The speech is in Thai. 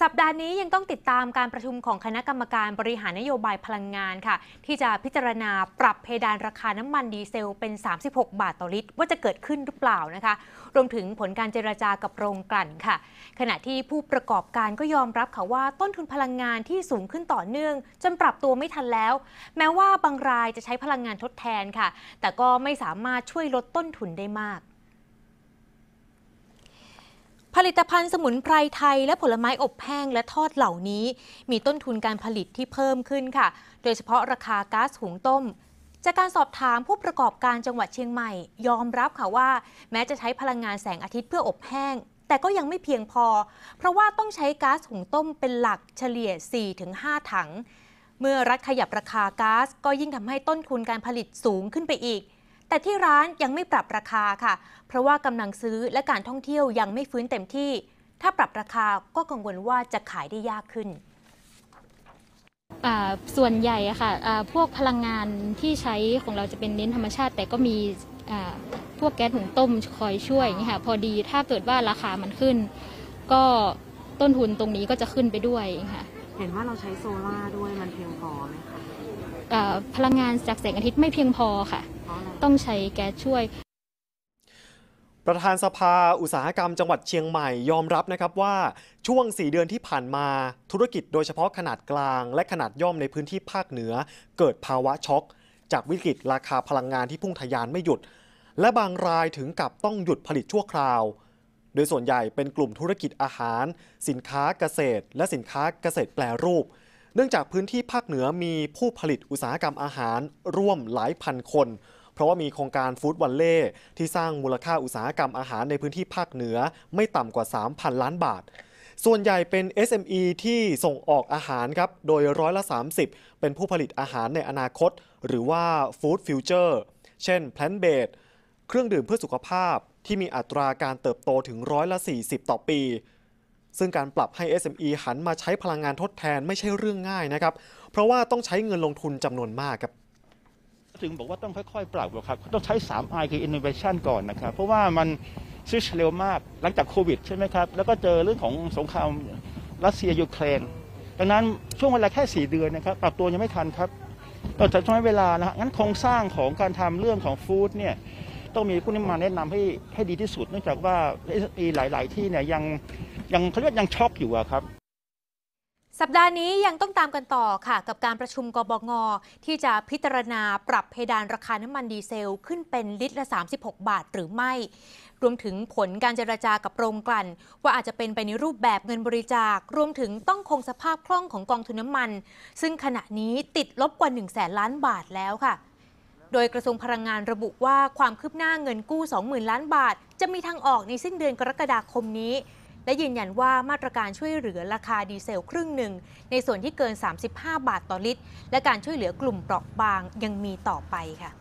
สัปดาห์นี้ยังต้องติดตามการประชุมของคณะกรรมการบริหารนโยบายพลังงานค่ะ ที่จะพิจารณาปรับเพดานราคาน้ำมันดีเซลเป็น 36 บาทต่อลิตร ว่าจะเกิดขึ้นหรือเปล่านะคะ รวมถึงผลการเจราจากับโรงกลั่นค่ะ ขณะที่ผู้ประกอบการก็ยอมรับค่ะว่าต้นทุนพลังงานที่สูงขึ้นต่อเนื่อง จนปรับตัวไม่ทันแล้ว แม้ว่าบางรายจะใช้พลังงานทดแทนค่ะ แต่ก็ไม่สามารถช่วยลดต้นทุนได้มากผลิตภัณฑ์สมุนไพรไทยและผลไม้อบแห้งและทอดเหล่านี้ มีต้นทุนการผลิตที่เพิ่มขึ้นค่ะ โดยเฉพาะราคาก๊าซหุงต้ม จากการสอบถามผู้ประกอบการจังหวัดเชียงใหม่ยอมรับค่ะว่าแม้จะใช้พลังงานแสงอาทิตย์เพื่ออบแห้ง แต่ก็ยังไม่เพียงพอ เพราะว่าต้องใช้ก๊าซหุงต้มเป็นหลักเฉลี่ย 4-5 ถัง เมื่อรัฐขยับราคาก๊าซก็ยิ่งทำให้ต้นทุนการผลิตสูงขึ้นไปอีกแต่ที่ร้านยังไม่ปรับราคาค่ะ เพราะว่ากำลังซื้อและการท่องเที่ยวยังไม่ฟื้นเต็มที่ ถ้าปรับราคาก็กังวลว่าจะขายได้ยากขึ้นส่วนใหญ่ค่ะพวกพลังงานที่ใช้ของเราจะเป็นเน้นธรรมชาติแต่ก็มีพวกแก๊สหุงต้มคอยช่วยนี่ค่ะพอดีถ้าเกิดว่าราคามันขึ้น ก็ต้นทุนตรงนี้ก็จะขึ้นไปด้วยค่ะเห็นว่าเราใช้โซลา่าด้วยมันเพียงพอไหมคะพลังงานจากแสงอาทิตย์ไม่เพียงพอค่ะะต้องใช้แก๊สช่วย ประธานสภาอุตสาหกรรมจังหวัดเชียงใหม่ยอมรับนะครับว่าช่วง 4 เดือนที่ผ่านมาธุรกิจโดยเฉพาะขนาดกลาง และขนาดย่อมในพื้นที่ภาคเหนือ เกิดภาวะช็อก จากวิกฤตราคาพลังงานที่พุ่งทะยานไม่หยุด และบางรายถึงกับต้องหยุดผลิตชั่วคราวโดยส่วนใหญ่เป็นกลุ่มธุรกิจอาหาร สินค้าเกษตร และสินค้าเกษตรแปรรูป เนื่องจากพื้นที่ภาคเหนือมีผู้ผลิตอุตสาหกรรมอาหารร่วมหลายพันคน เพราะว่ามีโครงการฟู้ดวันเล่ที่สร้างมูลค่าอุตสาหกรรมอาหารในพื้นที่ภาคเหนือ ไม่ต่ำกว่า 3,000 ล้านบาท ส่วนใหญ่เป็น SME ที่ส่งออกอาหารครับ โดยร้อยละ30เป็นผู้ผลิตอาหารในอนาคต หรือว่าฟู้ดฟิวเจอร์ เช่นแพลนเบดเครื่องดื่มเพื่อสุขภาพที่มีอัตราการเติบโตถึงร้อยละ40 ต่อปี ซึ่งการปรับให้ SME หันมาใช้พลังงานทดแทนไม่ใช่เรื่องง่ายนะครับ เพราะว่าต้องใช้เงินลงทุนจำนวนมากครับ ถึงบอกว่าต้องค่อยๆ ปรับครับ ต้องใช้ 3 I คือ innovation ก่อนนะครับ เพราะว่ามันซิชเร็วมากหลังจากโควิดใช่ไหมครับ แล้วก็เจอเรื่องของสงครามรัสเซียยูเครน ดังนั้นช่วงเวลาแค่ 4 เดือนนะครับปรับตัวยังไม่ทันครับเราจะต้องให้เวลานะฮะงั้นโครงสร้างของการทำเรื่องของฟู้ดเนี่ยต้องมีผู้นี้มาแนะนำให้ให้ดีที่สุดเนื่องจากว่ามีหลายๆ ที่เนี่ยยังยังเขาเรียกยังช็อกอยู่อะครับ สัปดาห์นี้ยังต้องตามกันต่อค่ะ กับการประชุมกบง ที่จะพิจารณาปรับเพดานราคาน้ำมันดีเซล ขึ้นเป็นลิตรละ 36 บาทหรือไม่ รวมถึงผลการเจรจากับโรงกลั่นว่าอาจจะเป็นไปในรูปแบบเงินบริจาค รวมถึงต้องคงสภาพคล่องของกองทุนน้ำมัน ซึ่งขณะนี้ติดลบกว่า1แสนล้านบาทแล้วค่ะโดยกระทรวงพลังงานระบุว่าความคืบหน้าเงินกู้ 20,000 ล้านบาท จะมีทางออกในสิ้นเดือนกรกฎาคมนี้ และยืนยันว่ามาตรการช่วยเหลือราคาดีเซลครึ่งหนึ่ง ในส่วนที่เกิน 35 บาทต่อลิตร และการช่วยเหลือกลุ่มเปราะบางยังมีต่อไปค่ะ